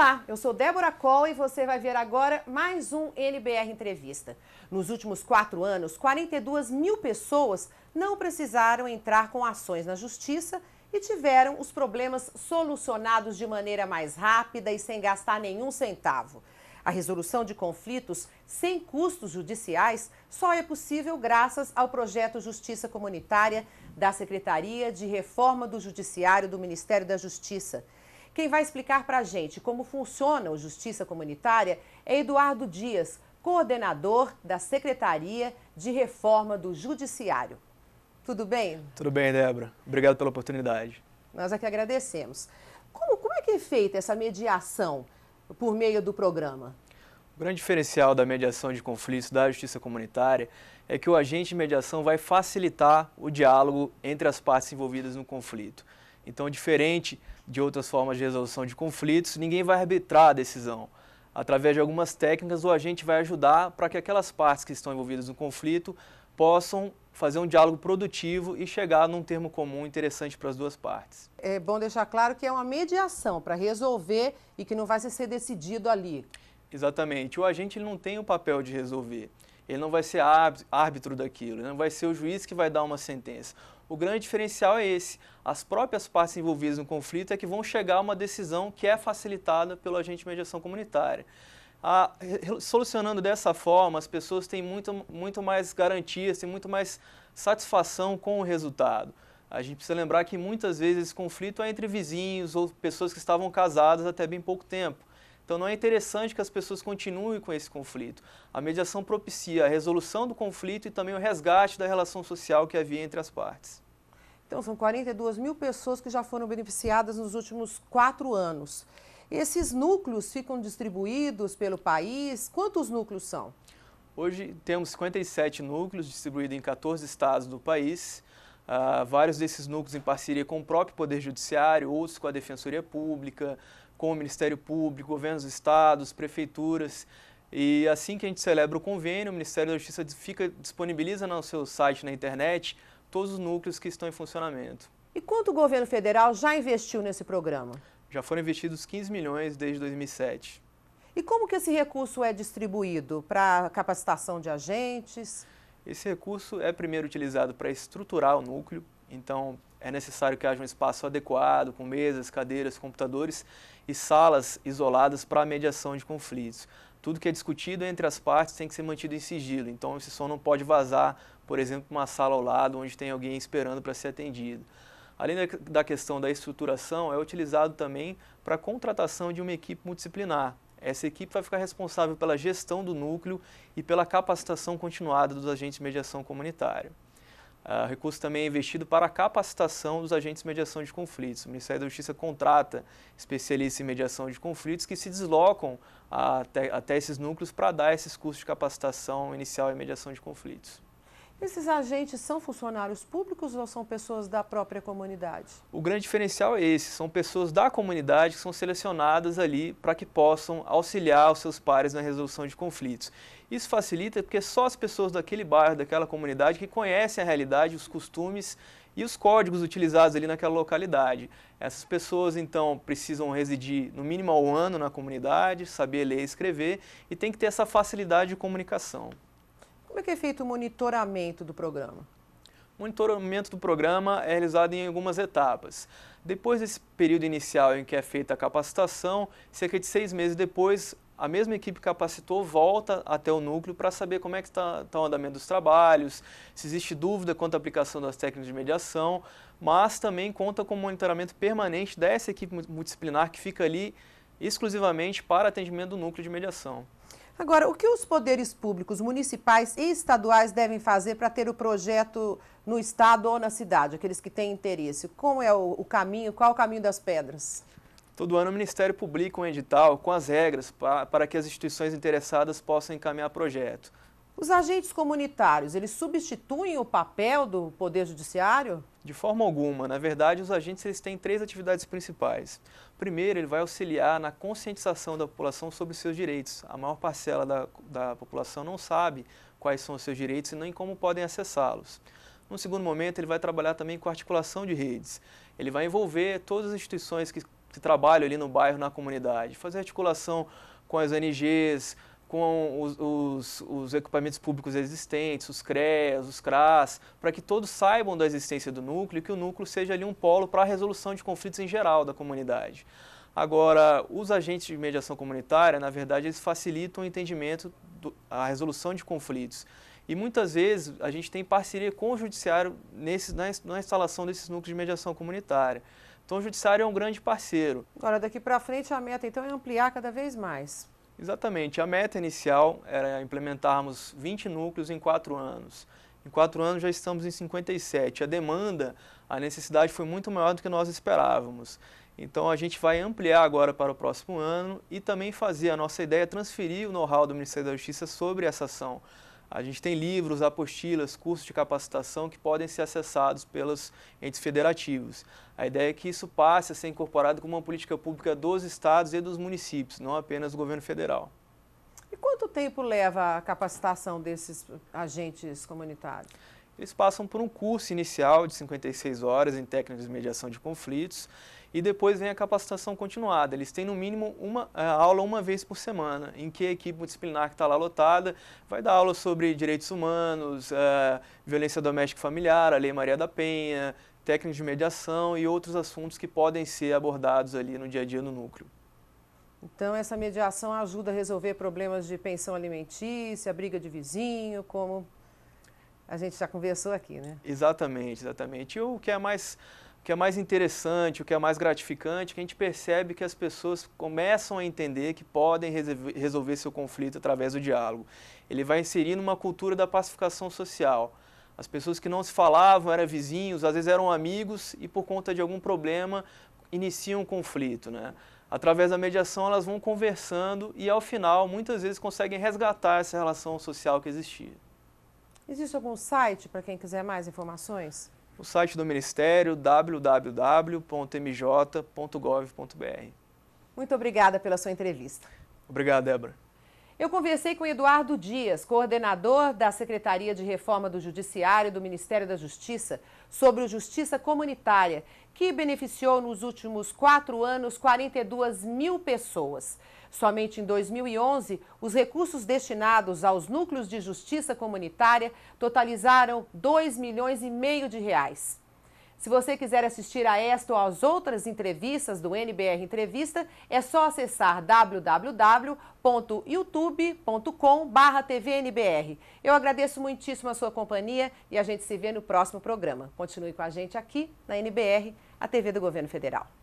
Olá, eu sou Débora Coll e você vai ver agora mais um NBR Entrevista. Nos últimos quatro anos, 42 mil pessoas não precisaram entrar com ações na justiça e tiveram os problemas solucionados de maneira mais rápida e sem gastar nenhum centavo. A resolução de conflitos sem custos judiciais só é possível graças ao projeto Justiça Comunitária da Secretaria de Reforma do Judiciário do Ministério da Justiça. Quem vai explicar para a gente como funciona o Justiça Comunitária é Eduardo Dias, coordenador da Secretaria de Reforma do Judiciário. Tudo bem? Tudo bem, Débora. Obrigado pela oportunidade. Nós aqui é agradecemos. Como, como é que é feita essa mediação por meio do programa? O grande diferencial da mediação de conflitos da justiça comunitária é que o agente de mediação vai facilitar o diálogo entre as partes envolvidas no conflito. Então, diferente de outras formas de resolução de conflitos, ninguém vai arbitrar a decisão. Através de algumas técnicas, o agente vai ajudar para que aquelas partes que estão envolvidas no conflito possam fazer um diálogo produtivo e chegar num termo comum interessante para as duas partes. É bom deixar claro que é uma mediação para resolver e que não vai ser decidido ali. Exatamente. O agente não tem o papel de resolver. Ele não vai ser árbitro daquilo, ele não vai ser o juiz que vai dar uma sentença. O grande diferencial é esse. As próprias partes envolvidas no conflito é que vão chegar a uma decisão que é facilitada pelo agente de mediação comunitária. A, solucionando dessa forma, as pessoas têm muito, muito mais garantias, têm muito mais satisfação com o resultado. A gente precisa lembrar que muitas vezes esse conflito é entre vizinhos ou pessoas que estavam casadas até bem pouco tempo. Então não é interessante que as pessoas continuem com esse conflito. A mediação propicia a resolução do conflito e também o resgate da relação social que havia entre as partes. Então são 42 mil pessoas que já foram beneficiadas nos últimos quatro anos. Esses núcleos ficam distribuídos pelo país? Quantos núcleos são? Hoje temos 57 núcleos distribuídos em 14 estados do país. Uh, vários desses núcleos em parceria com o próprio Poder Judiciário, outros com a Defensoria Pública, com o Ministério Público, governos dos estados, prefeituras. E assim que a gente celebra o convênio, o Ministério da Justiça fica, disponibiliza no seu site, na internet, todos os núcleos que estão em funcionamento. E quanto o governo federal já investiu nesse programa? Já foram investidos 15 milhões desde 2007. E como que esse recurso é distribuído para capacitação de agentes? Esse recurso é primeiro utilizado para estruturar o núcleo, então, é necessário que haja um espaço adequado, com mesas, cadeiras, computadores e salas isoladas para a mediação de conflitos. Tudo que é discutido entre as partes tem que ser mantido em sigilo, então esse som não pode vazar, por exemplo, uma sala ao lado onde tem alguém esperando para ser atendido. Além da questão da estruturação, é utilizado também para a contratação de uma equipe multidisciplinar. Essa equipe vai ficar responsável pela gestão do núcleo e pela capacitação continuada dos agentes de mediação comunitária. Ah, recurso também é investido para a capacitação dos agentes de mediação de conflitos. O Ministério da Justiça contrata especialistas em mediação de conflitos que se deslocam até, até esses núcleos para dar esses cursos de capacitação inicial em mediação de conflitos. Esses agentes são funcionários públicos ou são pessoas da própria comunidade? O grande diferencial é esse: são pessoas da comunidade que são selecionadas ali para que possam auxiliar os seus pares na resolução de conflitos. Isso facilita porque é só as pessoas daquele bairro, daquela comunidade, que conhecem a realidade, os costumes e os códigos utilizados ali naquela localidade. Essas pessoas, então, precisam residir no mínimo um ano na comunidade, saber ler e escrever e tem que ter essa facilidade de comunicação é que é feito o monitoramento do programa? O monitoramento do programa é realizado em algumas etapas. Depois desse período inicial em que é feita a capacitação, cerca de seis meses depois, a mesma equipe que capacitou volta até o núcleo para saber como é que está, está o andamento dos trabalhos, se existe dúvida quanto à aplicação das técnicas de mediação, mas também conta com o monitoramento permanente dessa equipe multidisciplinar que fica ali exclusivamente para atendimento do núcleo de mediação. Agora, o que os poderes públicos municipais e estaduais devem fazer para ter o projeto no estado ou na cidade, aqueles que têm interesse? Como é o, o caminho, qual é o caminho das pedras? Todo ano o Ministério publica um edital com as regras para, para que as instituições interessadas possam encaminhar projeto. Os agentes comunitários, eles substituem o papel do Poder Judiciário? De forma alguma. Na verdade, os agentes eles têm três atividades principais. Primeiro, ele vai auxiliar na conscientização da população sobre os seus direitos. A maior parcela da, da população não sabe quais são os seus direitos e nem como podem acessá-los. No segundo momento, ele vai trabalhar também com a articulação de redes. Ele vai envolver todas as instituições que, que trabalham ali no bairro, na comunidade, fazer articulação com as ONGs, com os, os, os, equipamentos públicos existentes, os CREAS, os CRAS, para que todos saibam da existência do núcleo e que o núcleo seja ali um polo para a resolução de conflitos em geral da comunidade. Agora, os agentes de mediação comunitária, na verdade, eles facilitam o entendimento, da a resolução de conflitos. E muitas vezes a gente tem parceria com o judiciário nesse, na, na instalação desses núcleos de mediação comunitária. Então o judiciário é um grande parceiro. Agora, daqui para frente, a meta então é ampliar cada vez mais. Exatamente. A meta inicial era implementarmos 20 núcleos em 4 anos. Em 4 anos já estamos em 57. A demanda, a necessidade foi muito maior do que nós esperávamos. Então a gente vai ampliar agora para o próximo ano e também fazer a nossa ideia transferir o know-how do Ministério da Justiça sobre essa ação. A gente tem livros, apostilas, cursos de capacitação que podem ser acessados pelos entes federativos. A ideia é que isso passe a ser incorporado como uma política pública dos estados e dos municípios, não apenas do governo federal. E quanto tempo leva a capacitação desses agentes comunitários? eles passam por um curso inicial de 56 horas em técnicas de mediação de conflitos e depois vem a capacitação continuada. Eles têm no mínimo uma eh, aula uma vez por semana, em que a equipe multidisciplinar que está lá lotada vai dar aula sobre direitos humanos, uh, violência doméstica e familiar, a Lei Maria da Penha, técnicas de mediação e outros assuntos que podem ser abordados ali no dia a dia no núcleo. Então, essa mediação ajuda a resolver problemas de pensão alimentícia, briga de vizinho, como a gente já conversou aqui, né? Exatamente, exatamente. E o que é mais o que é mais interessante, o que é mais gratificante, é que a gente percebe que as pessoas começam a entender que podem resolver seu conflito através do diálogo. Ele vai inserir numa cultura da pacificação social. As pessoas que não se falavam, eram vizinhos, às vezes eram amigos e por conta de algum problema iniciam um conflito, né? Através da mediação elas vão conversando e ao final muitas vezes conseguem resgatar essa relação social que existia. Existe algum site para quem quiser mais informações? O site do Ministério, www.mj.gov.br. Muito obrigada pela sua entrevista. Obrigado, Débora. Eu conversei com Eduardo Dias, coordenador da Secretaria de Reforma do Judiciário do Ministério da Justiça, sobre o Justiça Comunitária, que beneficiou nos últimos quatro anos 42 mil pessoas. Somente em 2011, os recursos destinados aos núcleos de justiça comunitária totalizaram 2 milhões e meio de reais. Se você quiser assistir a esta ou às outras entrevistas do NBR Entrevista, é só acessar www.youtube.com/tvnbr. Eu agradeço muitíssimo a sua companhia e a gente se vê no próximo programa. Continue com a gente aqui na NBR, a TV do Governo Federal.